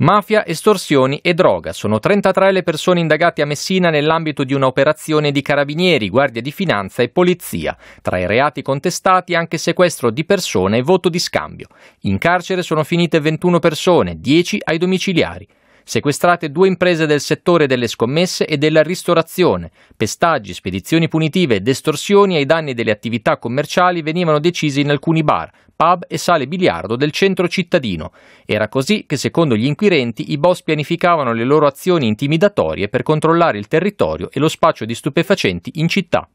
Mafia, estorsioni e droga. Sono 33 le persone indagate a Messina nell'ambito di un'operazione di carabinieri, guardia di finanza e polizia. Tra i reati contestati anche sequestro di persone e voto di scambio. In carcere sono finite 21 persone, 10 ai domiciliari. Sequestrate due imprese del settore delle scommesse e della ristorazione. Pestaggi, spedizioni punitive e estorsioni ai danni delle attività commerciali venivano decisi in alcuni bar, pub e sale biliardo del centro cittadino. Era così che, secondo gli inquirenti, i boss pianificavano le loro azioni intimidatorie per controllare il territorio e lo spaccio di stupefacenti in città.